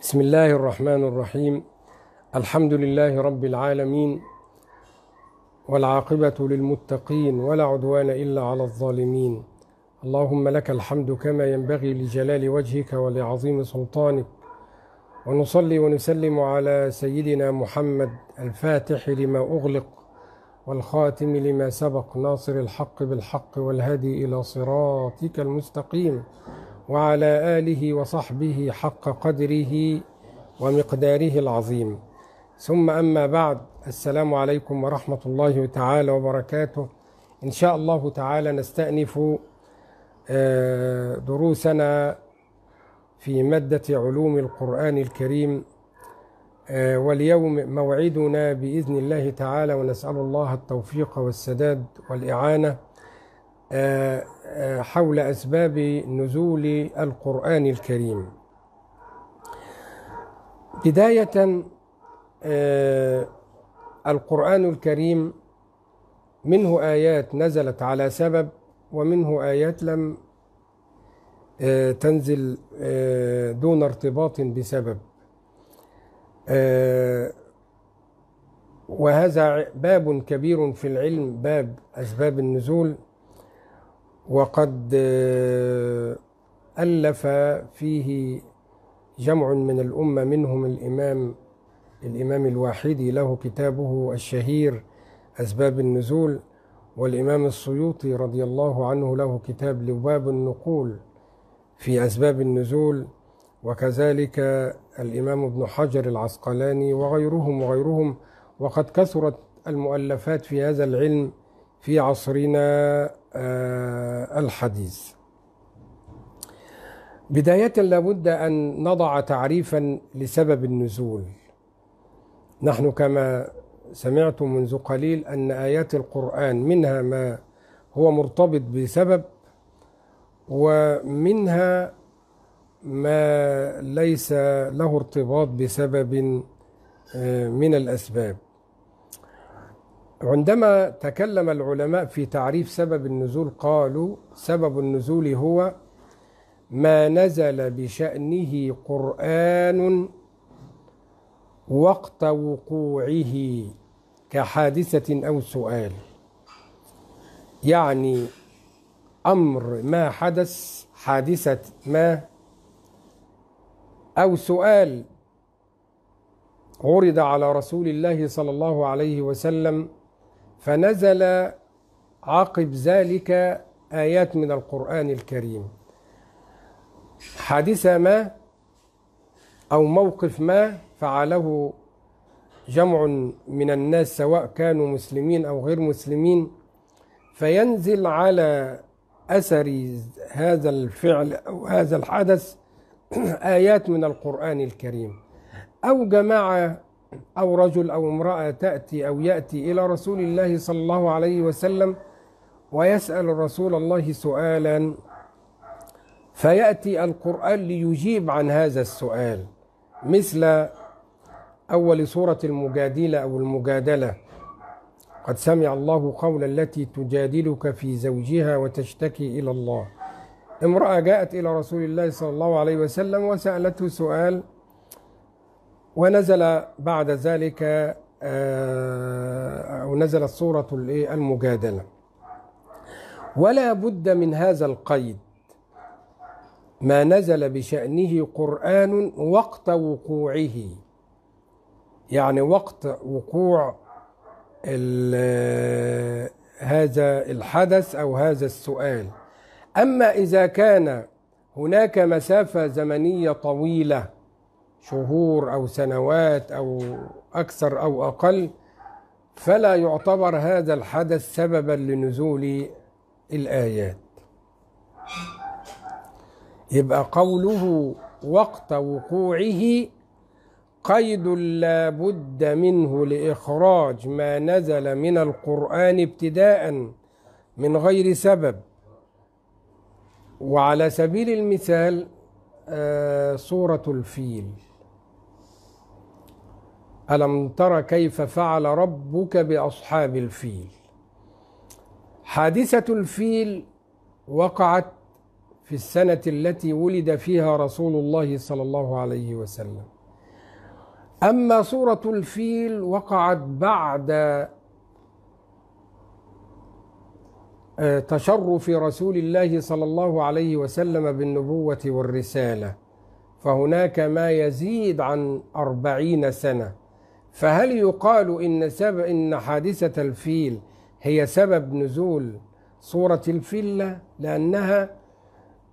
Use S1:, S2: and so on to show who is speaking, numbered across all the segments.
S1: بسم الله الرحمن الرحيم الحمد لله رب العالمين والعاقبة للمتقين ولا عدوان إلا على الظالمين اللهم لك الحمد كما ينبغي لجلال وجهك ولعظيم سلطانك ونصلي ونسلم على سيدنا محمد الفاتح لما أغلق والخاتم لما سبق ناصر الحق بالحق والهدي إلى صراطك المستقيم وعلى آله وصحبه حق قدره ومقداره العظيم ثم أما بعد السلام عليكم ورحمة الله تعالى وبركاته إن شاء الله تعالى نستأنف آه، دروسنا في مادة علوم القرآن الكريم آه، واليوم موعدنا بإذن الله تعالى ونسأل الله التوفيق والسداد والإعانة آه، آه، حول أسباب نزول القرآن الكريم بداية آه، القرآن الكريم منه آيات نزلت على سبب ومنه آيات لم تنزل دون ارتباط بسبب وهذا باب كبير في العلم باب أسباب النزول وقد آه، ألف فيه جمع من الأمة منهم الإمام الإمام الواحدي له كتابه الشهير أسباب النزول والإمام السيوطي رضي الله عنه له كتاب لباب النقول في أسباب النزول وكذلك الإمام ابن حجر العسقلاني وغيرهم وغيرهم وقد كثرت المؤلفات في هذا العلم في عصرنا آه، الحديث بداية لابد أن نضع تعريفا لسبب النزول نحن كما سمعت منذ قليل أن آيات القرآن منها ما هو مرتبط بسبب ومنها ما ليس له ارتباط بسبب آه، من الأسباب عندما تكلم العلماء في تعريف سبب النزول قالوا سبب النزول هو ما نزل بشأنه قرآن وقت وقوعه كحادثة أو سؤال يعني أمر ما حدث حادثة ما أو سؤال عرض على رسول الله صلى الله عليه وسلم فنزل عقب ذلك آيات من القرآن الكريم حادثة ما أو موقف ما فعله جمع من الناس سواء كانوا مسلمين أو غير مسلمين فينزل على أثر هذا الفعل أو هذا الحدث آيات من القرآن الكريم أو جماعة أو رجل أو امرأة تأتي أو يأتي إلى رسول الله صلى الله عليه وسلم ويسأل رسول الله سؤالا فيأتي القرآن ليجيب عن هذا السؤال مثل أول سورة المجادلة أو المجادلة قد سمع الله قول التي تجادلك في زوجها وتشتكي إلى الله امرأة جاءت إلى رسول الله صلى الله عليه وسلم وسألته سؤال ونزل بعد ذلك آه، أو نزلت سورة إيه، المجادلة ولا بد من هذا القيد ما نزل بشأنه قرآن وقت وقوعه يعني وقت وقوع هذا الحدث أو هذا السؤال أما إذا كان هناك مسافة زمنية طويلة شهور أو سنوات أو أكثر أو أقل فلا يعتبر هذا الحدث سببا لنزول الآيات يبقى قوله وقت وقوعه قيد لا بد منه لإخراج ما نزل من القرآن ابتداء من غير سبب وعلى سبيل المثال آه، سورة الفيل ألم تر كيف فعل ربك بأصحاب الفيل حادثة الفيل وقعت في السنة التي ولد فيها رسول الله صلى الله عليه وسلم أما سورة الفيل وقعت بعد آه، تشرف رسول الله صلى الله عليه وسلم بالنبوة والرسالة فهناك ما يزيد عن أربعين سنة فهل يقال إن, سبب إن حادثة الفيل هي سبب نزول سورة الفيل لأنها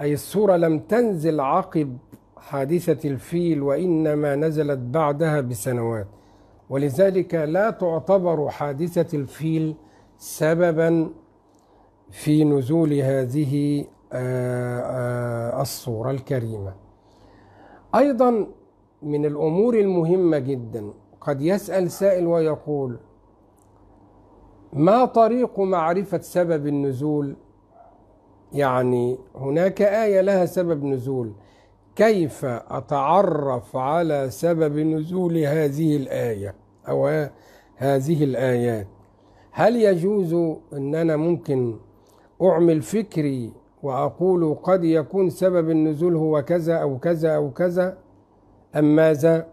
S1: أي السورة لم تنزل عقب حادثة الفيل وإنما نزلت بعدها بسنوات ولذلك لا تعتبر حادثة الفيل سببا في نزول هذه آه، آه، الصورة الكريمة أيضا من الأمور المهمة جدا قد يسأل سائل ويقول ما طريق معرفة سبب النزول يعني هناك آية لها سبب نزول كيف أتعرف على سبب نزول هذه الآية أو هذه الآيات هل يجوز أن أنا ممكن أعمل فكري وأقول قد يكون سبب النزول هو كذا أو كذا أو كذا أم ماذا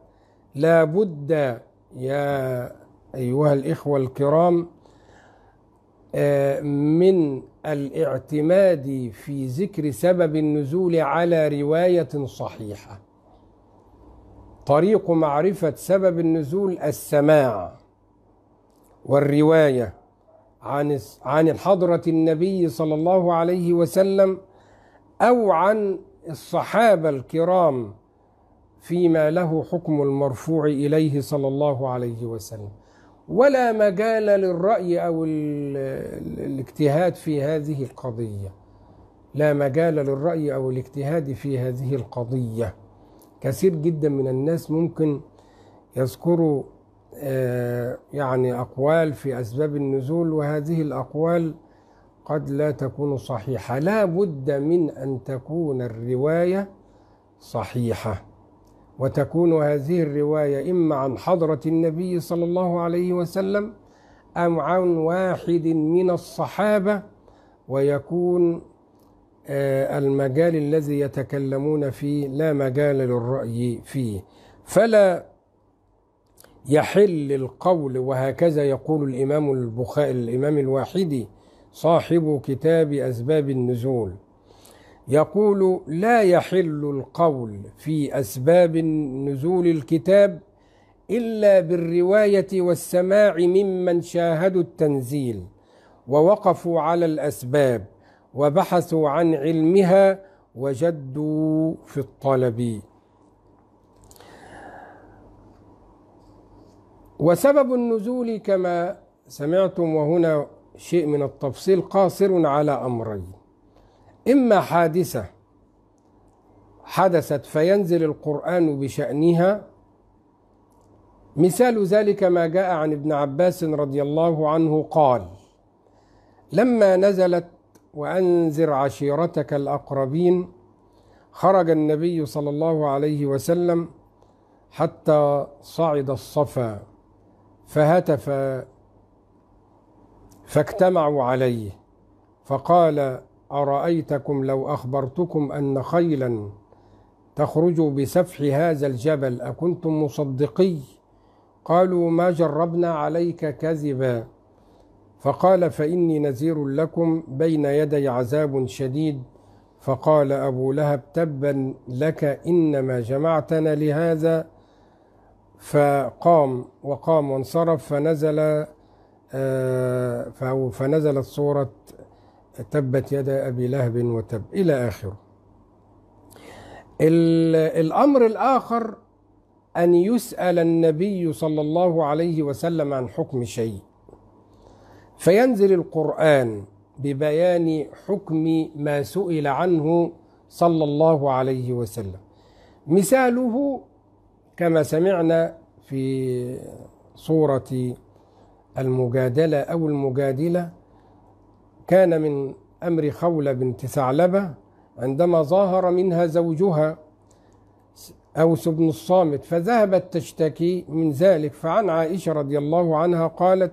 S1: لا بد يا أيها الإخوة الكرام آه، من الاعتماد في ذكر سبب النزول على رواية صحيحة طريق معرفة سبب النزول السماع والرواية عن عن حضرة النبي صلى الله عليه وسلم أو عن الصحابة الكرام فيما له حكم المرفوع إليه صلى الله عليه وسلم ولا مجال للرأي أو الاجتهاد في هذه القضية لا مجال للرأي أو الاجتهاد في هذه القضية كثير جدا من الناس ممكن يذكروا آه، يعني أقوال في أسباب النزول وهذه الأقوال قد لا تكون صحيحة لا بد من أن تكون الرواية صحيحة وتكون هذه الرواية إما عن حضرة النبي صلى الله عليه وسلم أم عن واحد من الصحابة ويكون آه، المجال الذي يتكلمون فيه لا مجال للرأي فيه فلا يحل القول وهكذا يقول الإمام البخاري الإمام الواحدي صاحب كتاب أسباب النزول يقول لا يحل القول في أسباب نزول الكتاب إلا بالرواية والسماع ممن شاهدوا التنزيل ووقفوا على الأسباب وبحثوا عن علمها وجدوا في الطلب وسبب النزول كما سمعتم وهنا شيء من التفصيل قاصر على أمرين إما حادثة حدثت فينزل القرآن بشأنها مثال ذلك ما جاء عن ابن عباس رضي الله عنه قال لما نزلت وأنذر عشيرتك الأقربين خرج النبي صلى الله عليه وسلم حتى صعد الصفا فهتف فاجتمعوا عليه فقال أرأيتكم لو أخبرتكم أن خيلا تخرج بسفح هذا الجبل أكنتم مصدقي قالوا ما جربنا عليك كذبا فقال فإني نذير لكم بين يدي عذاب شديد فقال أبو لهب تبا لك إنما جمعتنا لهذا فقام وقام وانصرف فنزل آه، فنزلت سورة تبت يدا أبي لهب وتب إلى آخره الأمر الآخر أن يسأل النبي صلى الله عليه وسلم عن حكم شيء فينزل القرآن ببيان حكم ما سئل عنه صلى الله عليه وسلم مثاله كما سمعنا في صورة المجادلة أو المجادلة كان من أمر خولة بنت ثعلبة عندما ظاهر منها زوجها أوس بن الصامت فذهبت تشتكي من ذلك فعن عائشة رضي الله عنها قالت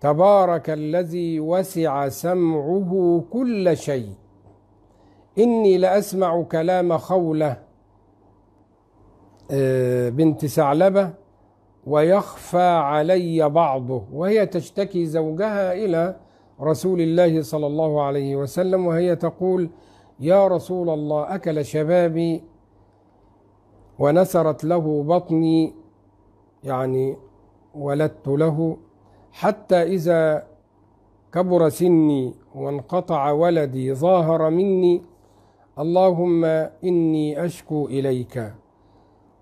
S1: تبارك الذي وسع سمعه كل شيء إني لأسمع كلام خولة آه، بنت ثعلبة ويخفى علي بعضه وهي تشتكي زوجها إلى رسول الله صلى الله عليه وسلم وهي تقول يا رسول الله أكل شبابي ونسرت له بطني يعني ولدت له حتى إذا كبر سني وانقطع ولدي ظاهر مني اللهم إني أشكو إليك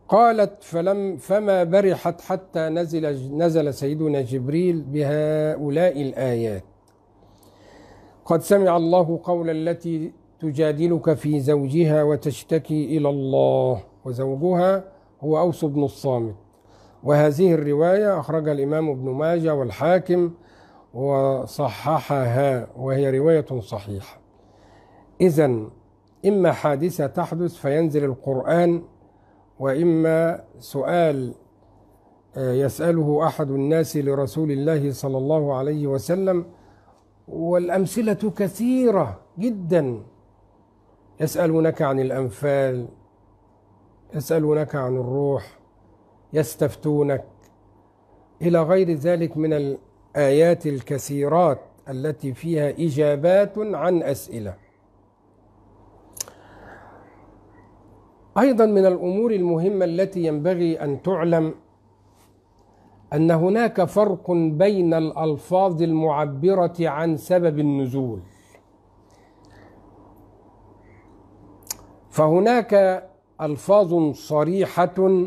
S1: قالت فلم فما برحت حتى نزل نزل سيدنا جبريل بهؤلاء الآيات قد سمع الله قول التي تجادلك في زوجها وتشتكي إلى الله وزوجها هو أوس بن الصامت وهذه الرواية أخرجها الإمام ابن ماجه والحاكم وصححها وهي رواية صحيحة إذا إما حادثة تحدث فينزل القرآن وإما سؤال آه، يسأله أحد الناس لرسول الله صلى الله عليه وسلم والأمثلة كثيرة جدا يسألونك عن الأنفال يسألونك عن الروح يستفتونك إلى غير ذلك من الآيات الكثيرات التي فيها إجابات عن أسئلة أيضا من الأمور المهمة التي ينبغي أن تعلم أن هناك فرق بين الألفاظ المعبرة عن سبب النزول فهناك ألفاظ صريحة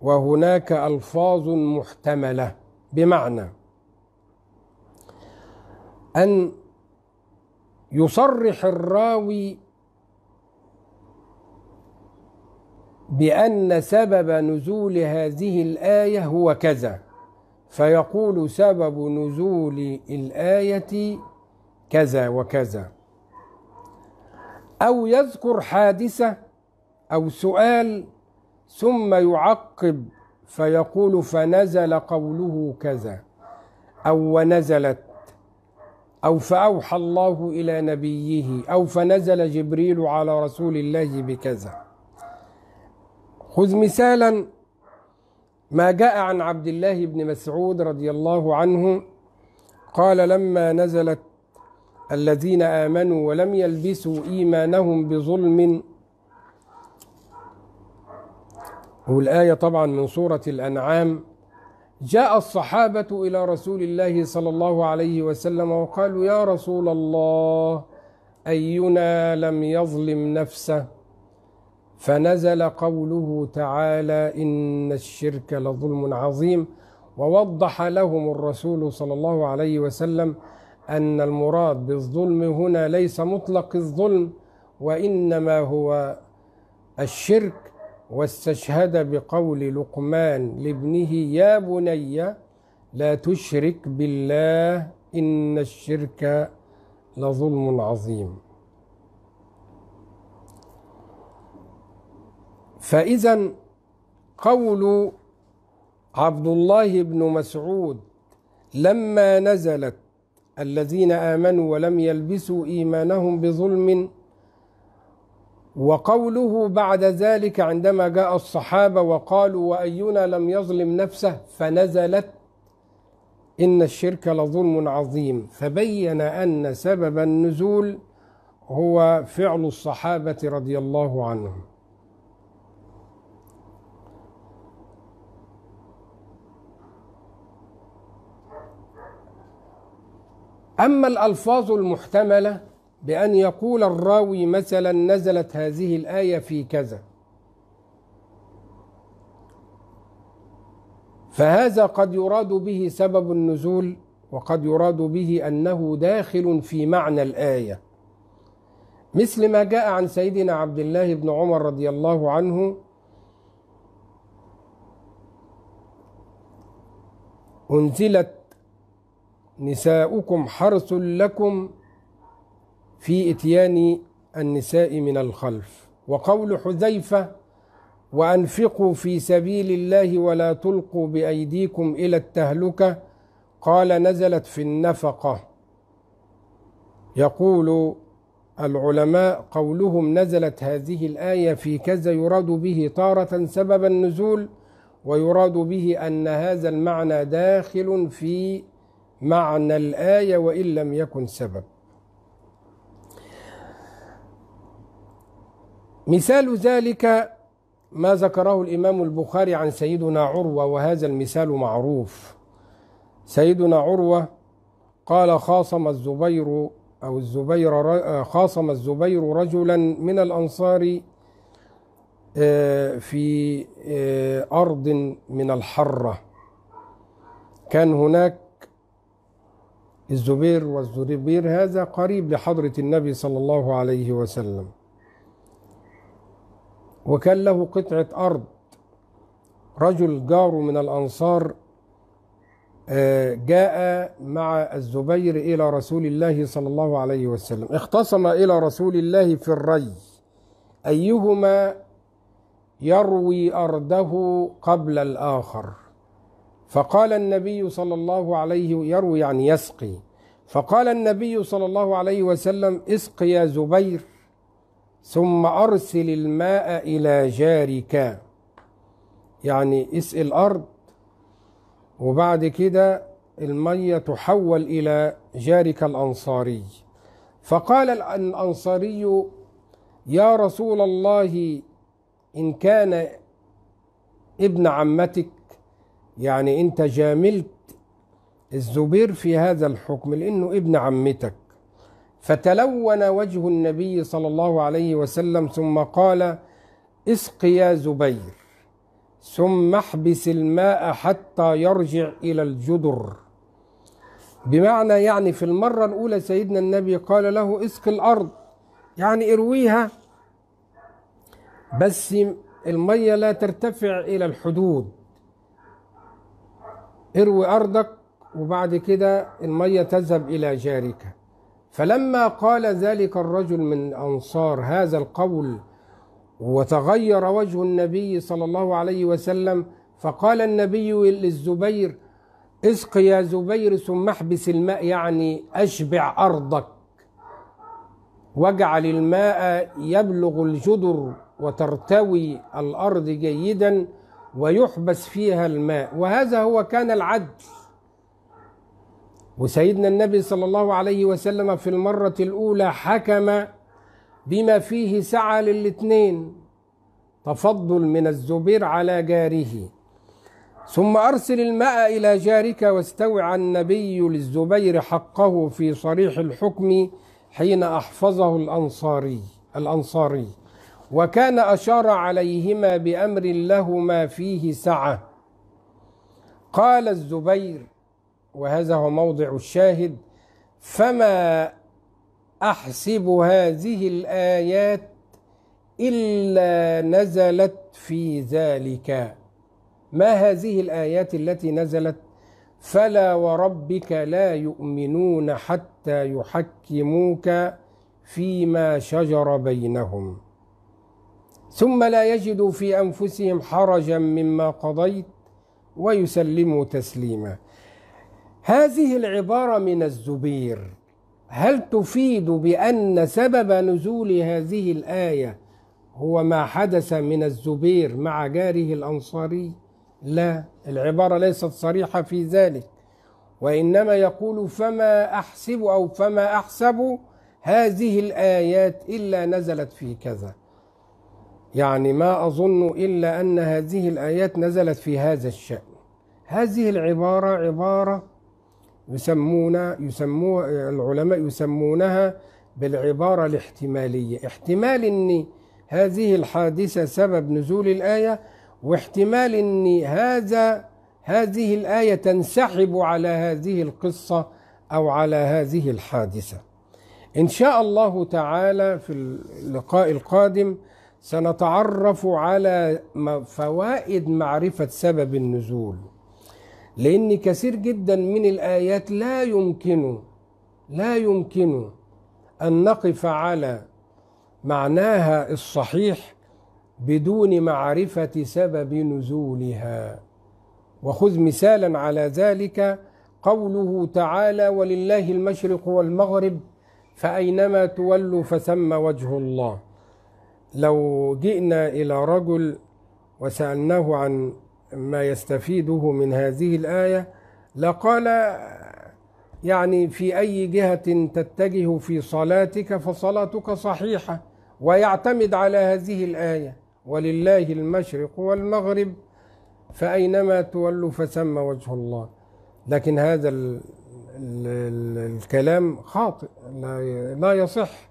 S1: وهناك ألفاظ محتملة بمعنى أن يصرح الراوي بأن سبب نزول هذه الآية هو كذا فيقول سبب نزول الآية كذا وكذا أو يذكر حادثة أو سؤال ثم يعقب فيقول فنزل قوله كذا أو ونزلت أو فأوحى الله إلى نبيه أو فنزل جبريل على رسول الله بكذا خذ مثالا ما جاء عن عبد الله بن مسعود رضي الله عنه قال لما نزلت الذين آمنوا ولم يلبسوا إيمانهم بظلم والآية طبعا من سورة الأنعام جاء الصحابة إلى رسول الله صلى الله عليه وسلم وقالوا يا رسول الله أينا لم يظلم نفسه فنزل قوله تعالى إن الشرك لظلم عظيم ووضح لهم الرسول صلى الله عليه وسلم أن المراد بالظلم هنا ليس مطلق الظلم وإنما هو الشرك واستشهد بقول لقمان لابنه يا بني لا تشرك بالله إن الشرك لظلم عظيم فإذا قول عبد الله بن مسعود لما نزلت الذين آمنوا ولم يلبسوا إيمانهم بظلم وقوله بعد ذلك عندما جاء الصحابة وقالوا وأينا لم يظلم نفسه فنزلت إن الشرك لظلم عظيم فبين أن سبب النزول هو فعل الصحابة رضي الله عنهم أما الألفاظ المحتملة بأن يقول الراوي مثلا نزلت هذه الآية في كذا فهذا قد يراد به سبب النزول وقد يراد به أنه داخل في معنى الآية مثل ما جاء عن سيدنا عبد الله بن عمر رضي الله عنه أنزلت نساؤكم حرث لكم في اتيان النساء من الخلف وقول حذيفه وانفقوا في سبيل الله ولا تلقوا بايديكم الى التهلكه قال نزلت في النفقه يقول العلماء قولهم نزلت هذه الايه في كذا يراد به تاره سبب النزول ويراد به ان هذا المعنى داخل في معنى الآية وإن لم يكن سبب مثال ذلك ما ذكره الإمام البخاري عن سيدنا عروة وهذا المثال معروف سيدنا عروة قال خاصم الزبير أو الزبير خاصم الزبير رجلا من الأنصار آه، في آه، أرض من الحرة كان هناك الزبير والزبير هذا قريب لحضرة النبي صلى الله عليه وسلم وكان له قطعة أرض رجل جار من الأنصار آه، جاء مع الزبير إلى رسول الله صلى الله عليه وسلم اختصم إلى رسول الله في الري أيهما يروي أرضه قبل الآخر فقال النبي صلى الله عليه يروي يعني يسقي فقال النبي صلى الله عليه وسلم اسق يا زبير ثم أرسل الماء إلى جارك يعني اسق الأرض وبعد كده المية تحول إلى جارك الأنصاري فقال الأنصاري يا رسول الله إن كان ابن عمتك يعني انت جاملت الزبير في هذا الحكم لانه ابن عمتك فتلون وجه النبي صلى الله عليه وسلم ثم قال اسق يا زبير ثم احبس الماء حتى يرجع الى الجدر بمعنى يعني في المره الاولى سيدنا النبي قال له اسق الارض يعني ارويها بس الميه لا ترتفع الى الحدود اروي أرضك وبعد كده المية تذهب إلى جارك فلما قال ذلك الرجل من أنصار هذا القول وتغير وجه النبي صلى الله عليه وسلم فقال النبي للزبير اسق يا زبير ثم احبس الماء يعني أشبع أرضك واجعل الماء يبلغ الجدر وترتوي الأرض جيداً ويحبس فيها الماء وهذا هو كان العدل وسيدنا النبي صلى الله عليه وسلم في المرة الأولى حكم بما فيه سعى للاثنين تفضل من الزبير على جاره ثم أرسل الماء إلى جارك واستوعى النبي للزبير حقه في صريح الحكم حين أحفظه الأنصاري الأنصاري وكان أشار عليهما بأمر لهما فيه سعة قال الزبير وهذا هو موضع الشاهد فما أحسب هذه الآيات إلا نزلت في ذلك ما هذه الآيات التي نزلت فلا وربك لا يؤمنون حتى يحكموك فيما شجر بينهم ثم لا يجدوا في أنفسهم حرجا مما قضيت ويسلموا تسليما هذه العبارة من الزبير هل تفيد بأن سبب نزول هذه الآية هو ما حدث من الزبير مع جاره الأنصاري لا العبارة ليست صريحة في ذلك وإنما يقول فما أحسب أو فما أحسب هذه الآيات إلا نزلت في كذا يعني ما أظن إلا أن هذه الآيات نزلت في هذا الشأن هذه العبارة عبارة يسمون يسموها العلماء يسمونها بالعبارة الاحتمالية احتمال أن هذه الحادثة سبب نزول الآية واحتمال أن هذا هذه الآية تنسحب على هذه القصة أو على هذه الحادثة إن شاء الله تعالى في اللقاء القادم سنتعرف على فوائد معرفة سبب النزول لأن كثير جدا من الآيات لا يمكن لا يمكن أن نقف على معناها الصحيح بدون معرفة سبب نزولها وخذ مثالا على ذلك قوله تعالى ولله المشرق والمغرب فأينما تولوا فثم وجه الله لو جئنا إلى رجل وسألناه عن ما يستفيده من هذه الآية لقال يعني في أي جهة تتجه في صلاتك فصلاتك صحيحة ويعتمد على هذه الآية ولله المشرق والمغرب فأينما تولوا فثم وجه الله لكن هذا الكلام خاطئ لا يصح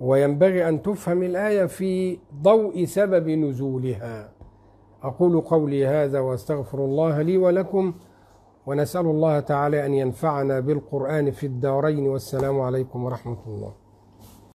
S1: وينبغي أن تفهم الآية في ضوء سبب نزولها أقول قولي هذا وأستغفر الله لي ولكم ونسأل الله تعالى أن ينفعنا بالقرآن في الدارين والسلام عليكم ورحمة الله